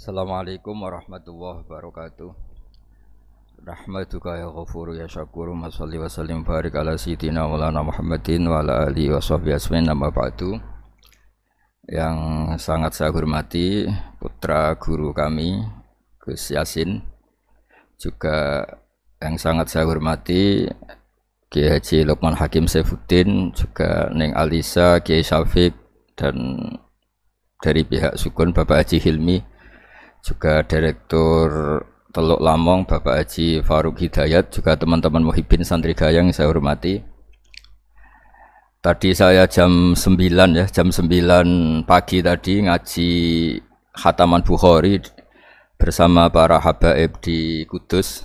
Assalamualaikum warahmatullahi wabarakatuh. Rahmatuka ya ghafuru ya syakur Wa salli wa sallim barik ala sayyidina lana Muhammadin wa ala alihi wa sahbihi asmin nama ba'du. Yang sangat saya hormati putra guru kami Gus Yasin juga yang sangat saya hormati Kiai Haji Lukman Hakim Saifuddin juga Neng Alisa Kiai Syafiq dan dari pihak Sukun Bapak Haji Hilmi juga Direktur Teluk Lamong Bapak Haji Faruk Hidayat juga teman-teman Muhibin Santri Gayang yang saya hormati Tadi saya jam 9 ya, jam 9 pagi tadi ngaji Khataman Bukhari bersama para habaib di Kudus.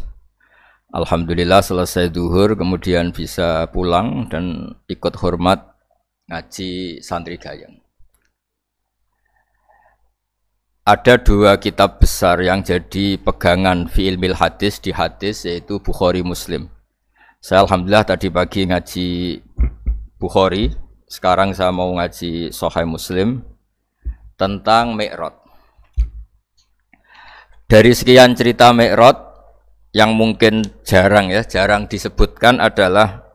Alhamdulillah selesai duhur kemudian bisa pulang dan ikut hormat ngaji santri gayang ada dua kitab besar yang jadi pegangan fi ilmil hadis di hadis yaitu Bukhari Muslim. Saya alhamdulillah tadi pagi ngaji Bukhari, sekarang saya mau ngaji Sahih Muslim tentang Mi'rod. Dari sekian cerita Mi'rod yang mungkin jarang ya, jarang disebutkan adalah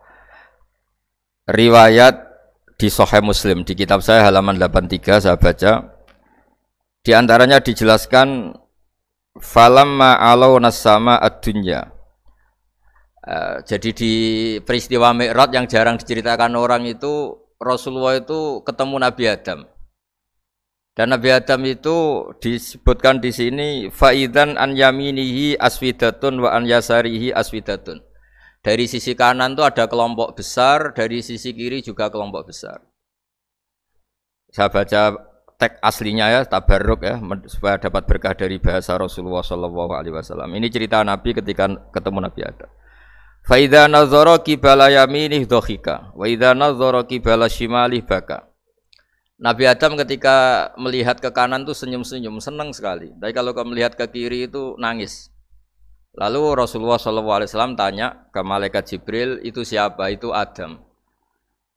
riwayat di Sahih Muslim. Di kitab saya halaman 83 saya baca di antaranya dijelaskan falamma alau nasama adunya. Eh, jadi di peristiwa Mi'raj yang jarang diceritakan orang itu Rasulullah itu ketemu Nabi Adam. Dan Nabi Adam itu disebutkan di sini faidan an yaminihi aswidatun wa an yasarihi aswidatun. Dari sisi kanan itu ada kelompok besar, dari sisi kiri juga kelompok besar. Saya baca teks aslinya ya tabarruk ya supaya dapat berkah dari bahasa Rasulullah sallallahu Alaihi Wasallam. Ini cerita Nabi ketika ketemu Nabi Adam. Faida nazoro kibala dhahika dohika, idza nazara kibala shimali baka. Nabi Adam ketika melihat ke kanan tuh senyum-senyum, senang sekali. Tapi kalau kau melihat ke kiri itu nangis. Lalu Rasulullah SAW tanya ke malaikat Jibril, itu siapa? Itu Adam.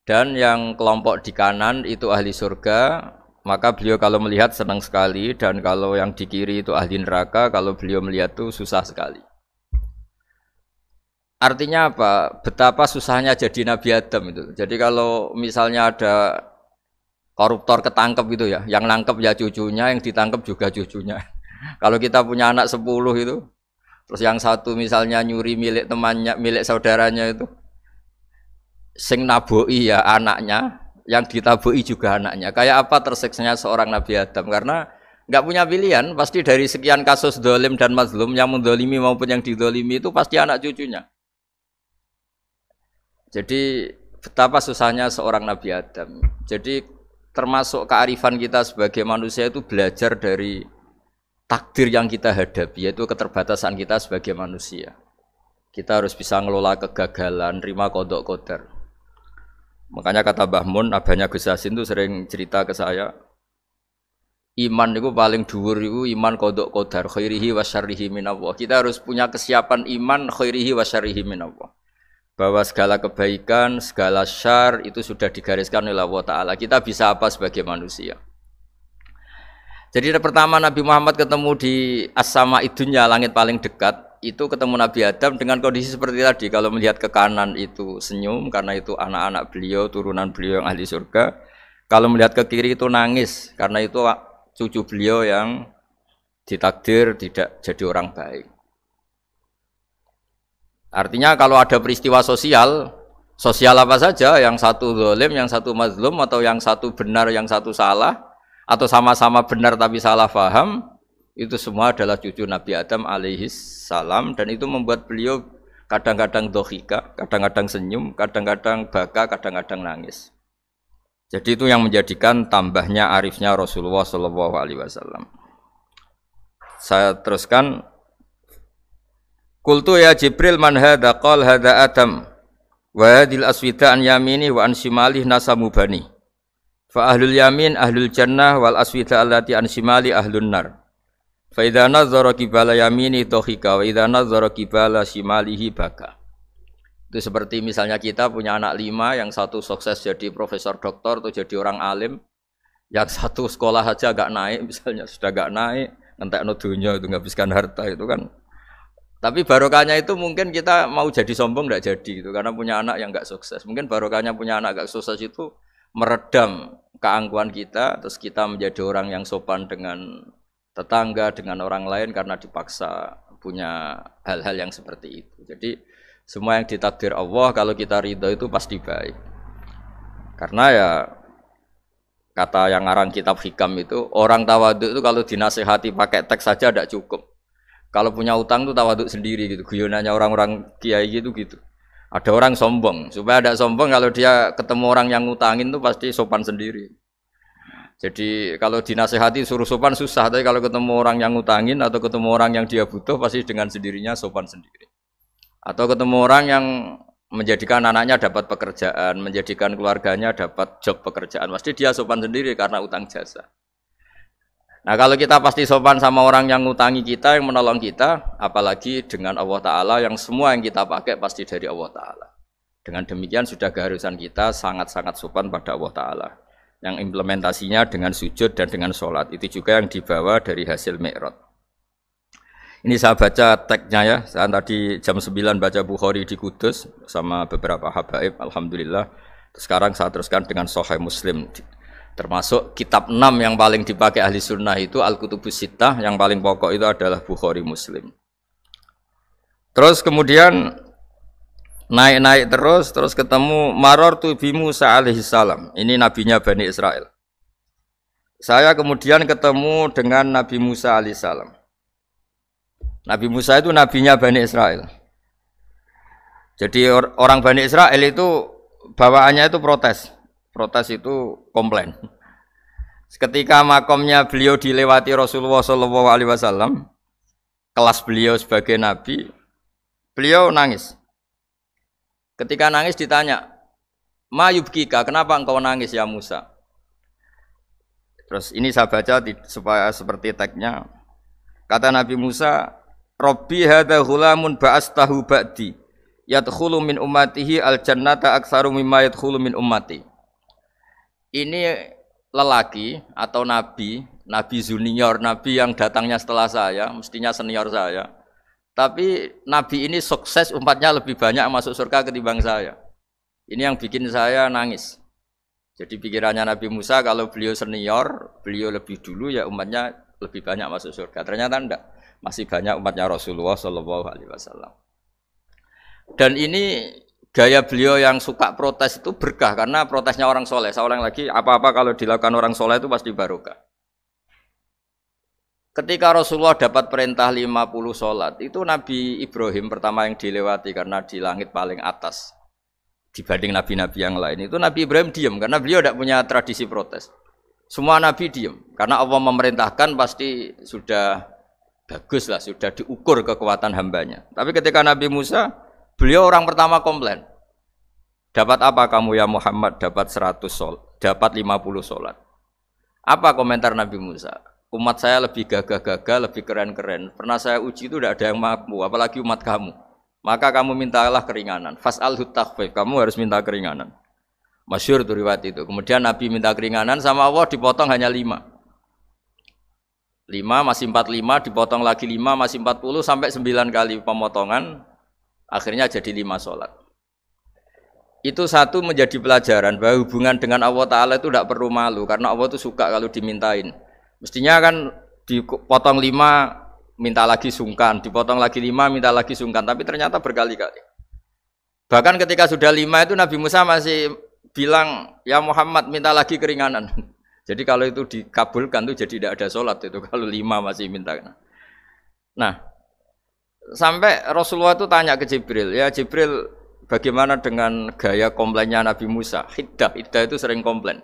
Dan yang kelompok di kanan itu ahli surga, maka beliau kalau melihat senang sekali dan kalau yang di kiri itu ahli neraka, kalau beliau melihat itu susah sekali. Artinya apa? Betapa susahnya jadi Nabi Adam itu. Jadi kalau misalnya ada koruptor ketangkep gitu ya, yang nangkep ya cucunya, yang ditangkep juga cucunya. kalau kita punya anak sepuluh itu, terus yang satu misalnya nyuri milik temannya, milik saudaranya itu, sing naboi ya anaknya, yang ditabui juga anaknya. Kayak apa tersiksanya seorang Nabi Adam karena nggak punya pilihan, pasti dari sekian kasus dolim dan mazlum yang mendolimi maupun yang didolimi itu pasti anak cucunya. Jadi betapa susahnya seorang Nabi Adam. Jadi termasuk kearifan kita sebagai manusia itu belajar dari takdir yang kita hadapi, yaitu keterbatasan kita sebagai manusia. Kita harus bisa ngelola kegagalan, terima kodok koder. Makanya kata Mbah Mun, abahnya Gus Yasin itu sering cerita ke saya, iman itu paling dhuwur itu iman kodok kodar khairihi wa syarrihi minallah. Kita harus punya kesiapan iman khairihi wa syarrihi minallah. Bahwa segala kebaikan, segala syar itu sudah digariskan oleh Allah Ta'ala. Kita bisa apa sebagai manusia. Jadi pertama Nabi Muhammad ketemu di As-Sama Idunya, langit paling dekat itu ketemu Nabi Adam dengan kondisi seperti tadi. Kalau melihat ke kanan itu senyum karena itu anak-anak beliau, turunan beliau yang ahli surga. Kalau melihat ke kiri itu nangis karena itu cucu beliau yang ditakdir tidak jadi orang baik. Artinya kalau ada peristiwa sosial, sosial apa saja, yang satu zalim, yang satu mazlum, atau yang satu benar, yang satu salah, atau sama-sama benar tapi salah faham, itu semua adalah cucu Nabi Adam alaihis salam dan itu membuat beliau kadang-kadang dohika, kadang-kadang senyum, kadang-kadang baka, kadang-kadang nangis. Jadi itu yang menjadikan tambahnya arifnya Rasulullah Shallallahu Alaihi Wasallam. Saya teruskan. Kultu ya Jibril man hada qal hada Adam wa hadil aswita an yamini wa an nasamu nasamubani. Fa ahlul yamin ahlul jannah wal aswita allati an shimali ahlun nar. Fa idza nazara qibala yamini tohika. wa idza nazara qibala shimalihi baka. Itu seperti misalnya kita punya anak lima, yang satu sukses jadi profesor doktor atau jadi orang alim, yang satu sekolah saja agak naik, misalnya sudah agak naik, entek no dunia itu ngabiskan harta itu kan. Tapi barokahnya itu mungkin kita mau jadi sombong tidak jadi gitu, karena punya anak yang nggak sukses. Mungkin barokahnya punya anak nggak sukses itu meredam keangkuhan kita, terus kita menjadi orang yang sopan dengan tetangga dengan orang lain karena dipaksa punya hal-hal yang seperti itu. Jadi semua yang ditakdir Allah kalau kita ridho itu pasti baik. Karena ya kata yang ngarang kitab hikam itu orang tawaduk itu kalau dinasehati pakai teks saja tidak cukup. Kalau punya utang tuh tawaduk sendiri gitu. Guyonannya orang-orang kiai gitu gitu. Ada orang sombong supaya ada sombong kalau dia ketemu orang yang ngutangin tuh pasti sopan sendiri. Jadi kalau dinasehati suruh sopan susah, tapi kalau ketemu orang yang ngutangin atau ketemu orang yang dia butuh pasti dengan sendirinya sopan sendiri. Atau ketemu orang yang menjadikan anaknya dapat pekerjaan, menjadikan keluarganya dapat job pekerjaan, pasti dia sopan sendiri karena utang jasa. Nah kalau kita pasti sopan sama orang yang ngutangi kita, yang menolong kita, apalagi dengan Allah Ta'ala yang semua yang kita pakai pasti dari Allah Ta'ala. Dengan demikian sudah keharusan kita sangat-sangat sopan pada Allah Ta'ala yang implementasinya dengan sujud dan dengan sholat itu juga yang dibawa dari hasil mi'raj ini saya baca teksnya ya saya tadi jam 9 baca Bukhari di Kudus sama beberapa habaib Alhamdulillah sekarang saya teruskan dengan Sahih Muslim termasuk kitab 6 yang paling dipakai ahli sunnah itu al qutubus Sittah yang paling pokok itu adalah Bukhari Muslim terus kemudian naik-naik terus terus ketemu maror tuh bi Musa alaihissalam ini nabinya Bani Israel saya kemudian ketemu dengan Nabi Musa alaihissalam Nabi Musa itu nabinya Bani Israel jadi or orang Bani Israel itu bawaannya itu protes protes itu komplain ketika makomnya beliau dilewati Rasulullah saw, kelas beliau sebagai nabi beliau nangis Ketika nangis ditanya, Mayubkika, kenapa engkau nangis ya Musa? Terus ini saya baca di, supaya seperti teksnya. Kata Nabi Musa, Robbi hada hulamun ba'astahu ba'di yadkhulu min umatihi al jannata aksaru mimma yadkhulu min umati. Ini lelaki atau nabi, nabi junior, nabi yang datangnya setelah saya, mestinya senior saya. Tapi Nabi ini sukses umatnya lebih banyak masuk surga ketimbang saya. Ini yang bikin saya nangis. Jadi pikirannya Nabi Musa kalau beliau senior, beliau lebih dulu ya umatnya lebih banyak masuk surga. Ternyata enggak. Masih banyak umatnya Rasulullah Shallallahu alaihi wasallam. Dan ini gaya beliau yang suka protes itu berkah karena protesnya orang soleh. Seorang lagi apa-apa kalau dilakukan orang soleh itu pasti barokah. Ketika Rasulullah dapat perintah 50 sholat, itu Nabi Ibrahim pertama yang dilewati karena di langit paling atas dibanding nabi-nabi yang lain. Itu Nabi Ibrahim diam karena beliau tidak punya tradisi protes. Semua nabi diam karena Allah memerintahkan pasti sudah bagus lah, sudah diukur kekuatan hambanya. Tapi ketika Nabi Musa, beliau orang pertama komplain. Dapat apa kamu ya Muhammad? Dapat 100 sholat, dapat 50 sholat. Apa komentar Nabi Musa? umat saya lebih gagah-gagah, lebih keren-keren. Pernah saya uji itu tidak ada yang mampu, apalagi umat kamu. Maka kamu mintalah keringanan. Fas'al hutakhfif, kamu harus minta keringanan. Masyur itu riwayat itu. Kemudian Nabi minta keringanan sama Allah dipotong hanya lima. Lima masih empat lima, dipotong lagi lima masih empat puluh sampai sembilan kali pemotongan. Akhirnya jadi lima sholat. Itu satu menjadi pelajaran bahwa hubungan dengan Allah Ta'ala itu tidak perlu malu. Karena Allah itu suka kalau dimintain. Mestinya kan dipotong lima minta lagi sungkan, dipotong lagi lima minta lagi sungkan, tapi ternyata berkali-kali. Bahkan ketika sudah lima itu Nabi Musa masih bilang ya Muhammad minta lagi keringanan. Jadi kalau itu dikabulkan tuh jadi tidak ada sholat itu kalau lima masih minta. Nah sampai Rasulullah itu tanya ke Jibril ya Jibril bagaimana dengan gaya komplainnya Nabi Musa? Hiddah, hiddah itu sering komplain.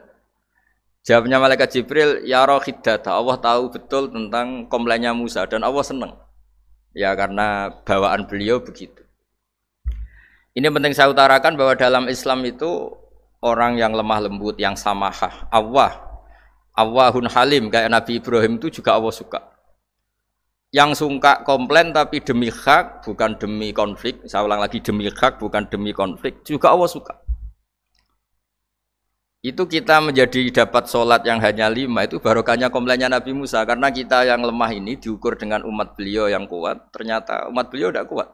Jawabnya malaikat Jibril, ya roh hiddata. Allah tahu betul tentang komplainnya Musa dan Allah senang. Ya karena bawaan beliau begitu. Ini penting saya utarakan bahwa dalam Islam itu orang yang lemah lembut, yang samahah, Allah, Allahun Halim kayak Nabi Ibrahim itu juga Allah suka. Yang sungka komplain tapi demi hak bukan demi konflik. Saya ulang lagi demi hak bukan demi konflik juga Allah suka itu kita menjadi dapat sholat yang hanya lima itu barokahnya komplainnya Nabi Musa karena kita yang lemah ini diukur dengan umat beliau yang kuat ternyata umat beliau tidak kuat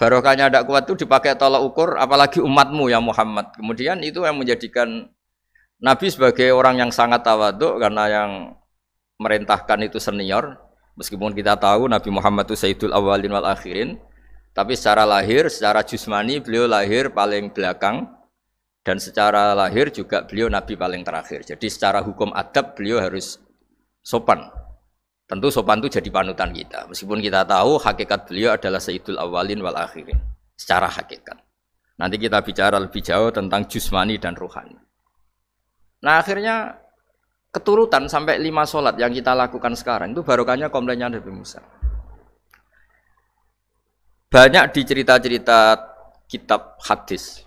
barokahnya tidak kuat itu dipakai tolak ukur apalagi umatmu ya Muhammad kemudian itu yang menjadikan Nabi sebagai orang yang sangat tawaduk karena yang merintahkan itu senior meskipun kita tahu Nabi Muhammad itu Sayyidul Awalin wal Akhirin tapi secara lahir, secara jusmani beliau lahir paling belakang dan secara lahir juga beliau nabi paling terakhir. Jadi secara hukum adab beliau harus sopan. Tentu sopan itu jadi panutan kita. Meskipun kita tahu hakikat beliau adalah Sayyidul Awalin wal Akhirin secara hakikat. Nanti kita bicara lebih jauh tentang jusmani dan ruhani. Nah akhirnya keturutan sampai lima sholat yang kita lakukan sekarang itu barokahnya komplainnya Nabi Musa. Banyak di cerita-cerita kitab hadis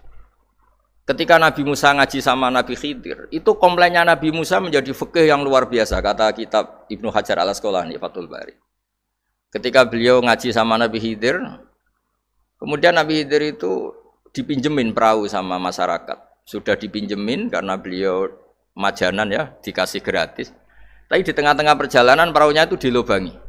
Ketika Nabi Musa ngaji sama Nabi Khidir, itu komplainnya Nabi Musa menjadi fikih yang luar biasa, kata kitab Ibnu Hajar al Asqalani Fathul Bari. Ketika beliau ngaji sama Nabi Khidir, kemudian Nabi Khidir itu dipinjemin perahu sama masyarakat. Sudah dipinjemin karena beliau majanan ya, dikasih gratis. Tapi di tengah-tengah perjalanan perahunya itu dilubangi.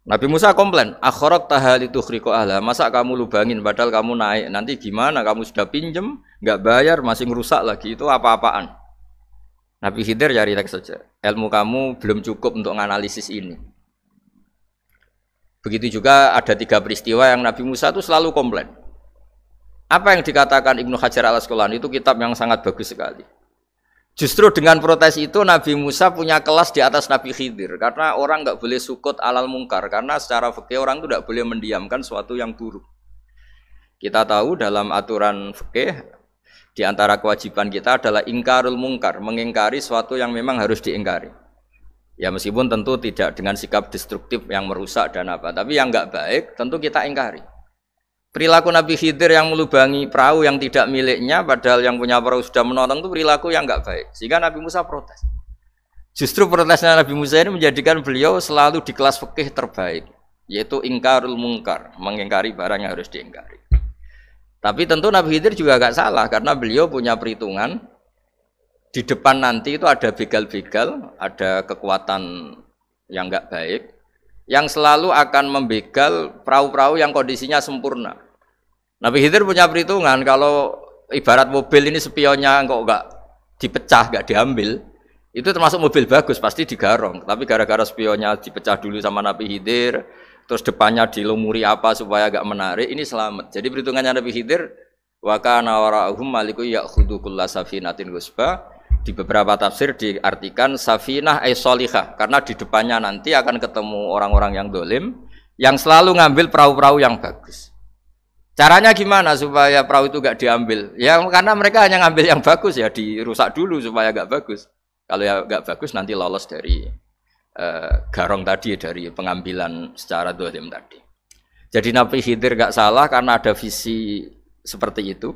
Nabi Musa komplain, akhorok tahal itu kriko ahla, masa kamu lubangin padahal kamu naik, nanti gimana kamu sudah pinjem, nggak bayar, masih merusak lagi, itu apa-apaan. Nabi Khidir cari ya relax saja, ilmu kamu belum cukup untuk menganalisis ini. Begitu juga ada tiga peristiwa yang Nabi Musa itu selalu komplain. Apa yang dikatakan Ibnu Hajar al Asqalani itu kitab yang sangat bagus sekali. Justru dengan protes itu Nabi Musa punya kelas di atas Nabi Khidir karena orang nggak boleh sukut alal mungkar karena secara fikih orang itu tidak boleh mendiamkan suatu yang buruk. Kita tahu dalam aturan fikih di antara kewajiban kita adalah ingkarul mungkar, mengingkari suatu yang memang harus diingkari. Ya meskipun tentu tidak dengan sikap destruktif yang merusak dan apa, tapi yang nggak baik tentu kita ingkari. Perilaku Nabi Khidir yang melubangi perahu yang tidak miliknya, padahal yang punya perahu sudah menonton itu perilaku yang nggak baik. Sehingga Nabi Musa protes. Justru protesnya Nabi Musa ini menjadikan beliau selalu di kelas fikih terbaik, yaitu ingkarul mungkar, mengingkari barang yang harus diingkari. Tapi tentu Nabi Khidir juga nggak salah karena beliau punya perhitungan di depan nanti itu ada begal-begal, ada kekuatan yang nggak baik, yang selalu akan membegal perahu-perahu yang kondisinya sempurna. Nabi Khidir punya perhitungan kalau ibarat mobil ini spionnya kok enggak dipecah, enggak diambil, itu termasuk mobil bagus pasti digarong. Tapi gara-gara spionnya dipecah dulu sama Nabi Khidir, terus depannya dilumuri apa supaya enggak menarik, ini selamat. Jadi perhitungannya Nabi Khidir, wa kana warahum maliku ya kulla safinatin gusba di beberapa tafsir diartikan safinah ay solihah karena di depannya nanti akan ketemu orang-orang yang dolim yang selalu ngambil perahu-perahu yang bagus. Caranya gimana supaya perahu itu gak diambil? Ya karena mereka hanya ngambil yang bagus ya dirusak dulu supaya gak bagus. Kalau ya gak bagus nanti lolos dari uh, garong tadi dari pengambilan secara dolim tadi. Jadi Nabi Khidir gak salah karena ada visi seperti itu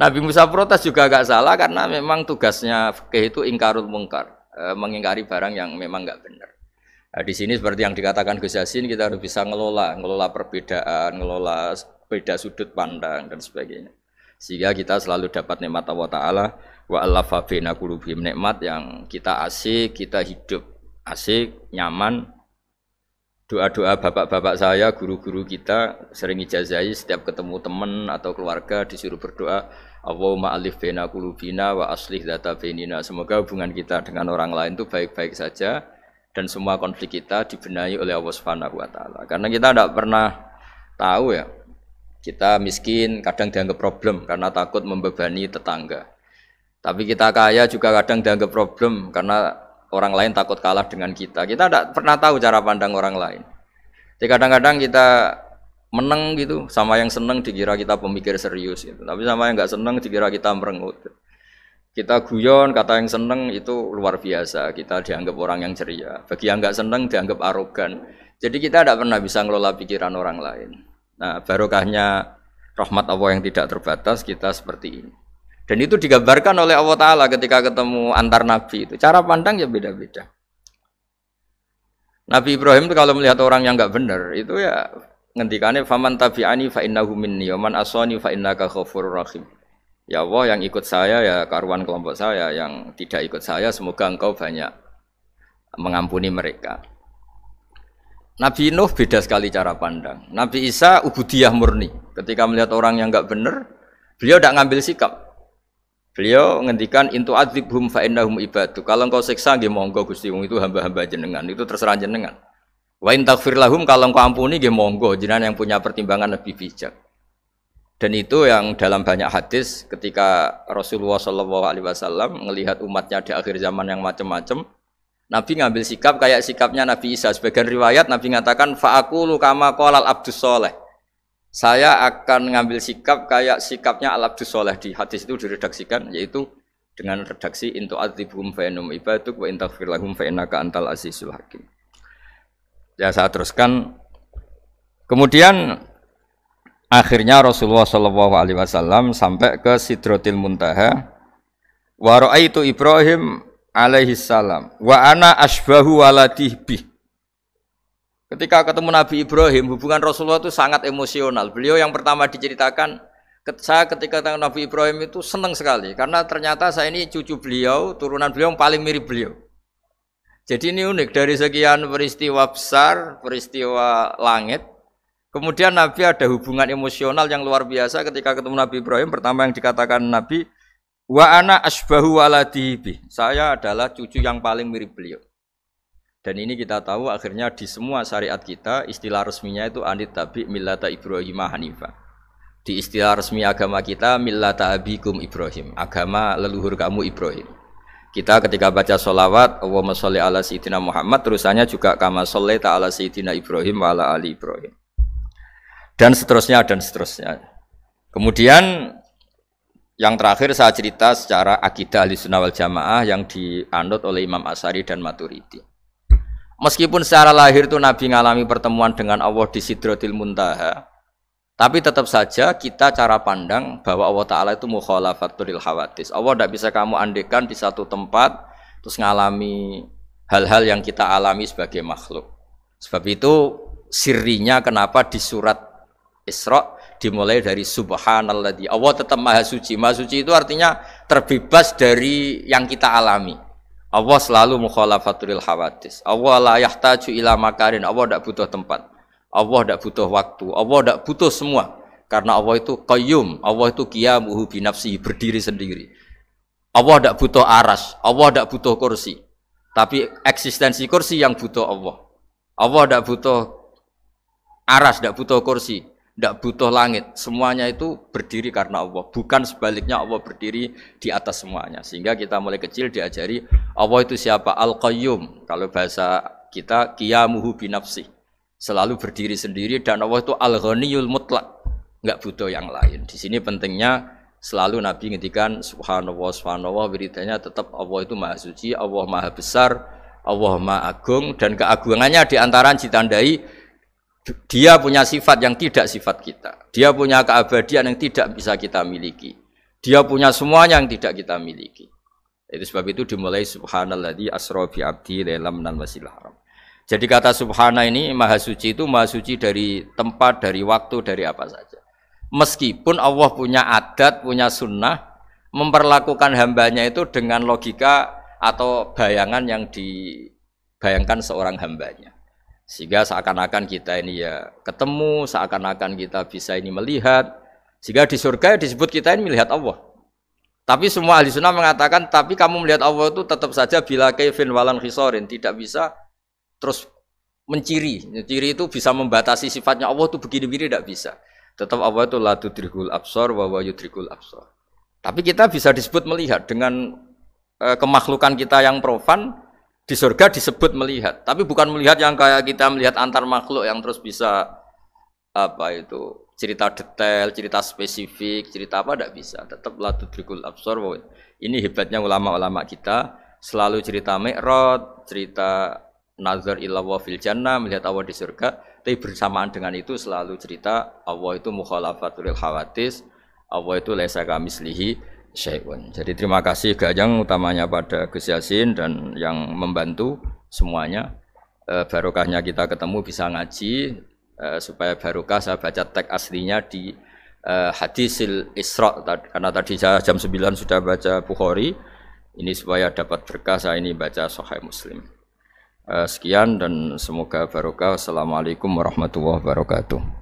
Nabi Musa protes juga agak salah karena memang tugasnya fikih itu ingkarul mungkar, e, mengingkari barang yang memang nggak benar. Nah, di sini seperti yang dikatakan Gus Yasin kita harus bisa ngelola, ngelola perbedaan, ngelola beda sudut pandang dan sebagainya. Sehingga kita selalu dapat nikmat Allah Taala wa alafa baina qulubihim nikmat yang kita asik, kita hidup asik, nyaman. Doa-doa bapak-bapak saya, guru-guru kita sering ijazai setiap ketemu teman atau keluarga disuruh berdoa Allahumma alif bina kulubina wa aslih data benina. Semoga hubungan kita dengan orang lain itu baik-baik saja dan semua konflik kita dibenahi oleh Allah Subhanahu wa taala. Karena kita tidak pernah tahu ya. Kita miskin kadang dianggap problem karena takut membebani tetangga. Tapi kita kaya juga kadang dianggap problem karena orang lain takut kalah dengan kita. Kita tidak pernah tahu cara pandang orang lain. Jadi kadang-kadang kita menang gitu sama yang seneng dikira kita pemikir serius gitu. tapi sama yang nggak seneng dikira kita merengut gitu. kita guyon kata yang seneng itu luar biasa kita dianggap orang yang ceria bagi yang nggak seneng dianggap arogan jadi kita tidak pernah bisa ngelola pikiran orang lain nah barokahnya rahmat Allah yang tidak terbatas kita seperti ini dan itu digambarkan oleh Allah Ta'ala ketika ketemu antar nabi itu cara pandang ya beda-beda Nabi Ibrahim itu kalau melihat orang yang nggak benar itu ya ngendikane faman tabi'ani fa innahu minni wa man asani fa innaka ghafurur rahim. Ya Allah yang ikut saya ya karuan kelompok saya yang tidak ikut saya semoga engkau banyak mengampuni mereka. Nabi Nuh beda sekali cara pandang. Nabi Isa ubudiyah murni. Ketika melihat orang yang enggak benar, beliau tidak ngambil sikap. Beliau ngendikan intu adzibhum fa innahum ibadu. Kalau engkau seksa nggih monggo Gusti wong itu hamba-hamba jenengan, itu terserah jenengan. Wa in taghfir lahum kalau engkau ampuni nggih monggo jenengan yang punya pertimbangan lebih bijak. Dan itu yang dalam banyak hadis ketika Rasulullah Shallallahu alaihi wasallam melihat umatnya di akhir zaman yang macam-macam, Nabi ngambil sikap kayak sikapnya Nabi Isa. Sebagian riwayat Nabi mengatakan fa'akulu kama qolal abdus soleh. Saya akan ngambil sikap kayak sikapnya al abdus soleh di hadis itu diredaksikan yaitu dengan redaksi intu azibhum fa ibaduk wa intaghfir lahum fa innaka antal azizul hakim. Ya saya teruskan. Kemudian akhirnya Rasulullah Shallallahu Alaihi Wasallam sampai ke Sidrotil Muntaha. Waro'ai itu Ibrahim alaihi salam wa ana ashbahu waladih Ketika ketemu Nabi Ibrahim, hubungan Rasulullah itu sangat emosional. Beliau yang pertama diceritakan, saya ketika ketemu Nabi Ibrahim itu senang sekali karena ternyata saya ini cucu beliau, turunan beliau yang paling mirip beliau. Jadi ini unik dari sekian peristiwa besar, peristiwa langit. Kemudian Nabi ada hubungan emosional yang luar biasa ketika ketemu Nabi Ibrahim. Pertama yang dikatakan Nabi, wa ana asbahu waladihi. Saya adalah cucu yang paling mirip beliau. Dan ini kita tahu akhirnya di semua syariat kita istilah resminya itu anit tabi millata Ibrahim hanifa. Di istilah resmi agama kita milata abikum Ibrahim, agama leluhur kamu Ibrahim. Kita ketika baca sholawat, Allahumma sholli ala Sayyidina Muhammad, terusannya juga kama sholli ta'ala Sayyidina Ibrahim wa ala Ali Ibrahim. Dan seterusnya, dan seterusnya. Kemudian yang terakhir saya cerita secara akidah ahli sunnah wal jamaah yang dianut oleh Imam Asari dan Maturidi. Meskipun secara lahir itu Nabi mengalami pertemuan dengan Allah di Sidrotil Muntaha, tapi tetap saja kita cara pandang bahwa Allah Ta'ala itu mukhalafatul hawadis. Allah tidak bisa kamu andekan di satu tempat terus ngalami hal-hal yang kita alami sebagai makhluk. Sebab itu sirinya kenapa di surat Isra dimulai dari subhanalladzi. Allah tetap maha suci. Maha suci itu artinya terbebas dari yang kita alami. Allah selalu mukhalafatul hawadis. Allah la yahtaju ila makarin. Allah tidak butuh tempat. Allah tidak butuh waktu, Allah tidak butuh semua. Karena Allah itu qayyum, Allah itu qiyamuhu binafsi, berdiri sendiri. Allah tidak butuh aras, Allah tidak butuh kursi. Tapi eksistensi kursi yang butuh Allah. Allah tidak butuh aras, tidak butuh kursi, tidak butuh langit. Semuanya itu berdiri karena Allah. Bukan sebaliknya Allah berdiri di atas semuanya. Sehingga kita mulai kecil diajari Allah itu siapa? Al-Qayyum. Kalau bahasa kita, qiyamuhu binafsi selalu berdiri sendiri dan Allah itu al-ghaniyul mutlak nggak butuh yang lain. Di sini pentingnya selalu Nabi ngedikan subhanallah subhanallah beritanya tetap Allah itu maha suci, Allah maha besar, Allah maha agung dan keagungannya diantara ditandai dia punya sifat yang tidak sifat kita. Dia punya keabadian yang tidak bisa kita miliki. Dia punya semuanya yang tidak kita miliki. Itu sebab itu dimulai Subhanallah di asrofi abdi lelam nan masjidil jadi kata subhana ini maha suci itu maha suci dari tempat, dari waktu, dari apa saja. Meskipun Allah punya adat, punya sunnah, memperlakukan hambanya itu dengan logika atau bayangan yang dibayangkan seorang hambanya. Sehingga seakan-akan kita ini ya ketemu, seakan-akan kita bisa ini melihat. Sehingga di surga ya disebut kita ini melihat Allah. Tapi semua ahli sunnah mengatakan, tapi kamu melihat Allah itu tetap saja bila kevin walan khisorin, tidak bisa terus menciri. Ciri itu bisa membatasi sifatnya Allah tuh begini-begini tidak bisa. Tetap Allah itu la tudrikul absor wa yudrikul absor. Tapi kita bisa disebut melihat dengan e, kemakhlukan kita yang profan di surga disebut melihat. Tapi bukan melihat yang kayak kita melihat antar makhluk yang terus bisa apa itu cerita detail, cerita spesifik, cerita apa tidak bisa. Tetap la tudrikul absor. Ini hebatnya ulama-ulama kita selalu cerita mikrot, cerita nazar ilawa fil jannah melihat Allah di surga tapi bersamaan dengan itu selalu cerita Allah itu mukhalafatul khawatis Allah itu laisa kamislihi syai'un jadi terima kasih Gajang utamanya pada Gus Yasin dan yang membantu semuanya e, barokahnya kita ketemu bisa ngaji eh, supaya barokah saya baca teks aslinya di e, hadisil Isra karena tadi saya jam 9 sudah baca Bukhari ini supaya dapat berkah saya ini baca Sahih Muslim Eh, sekian dan semoga barokah. Assalamualaikum warahmatullahi wabarakatuh.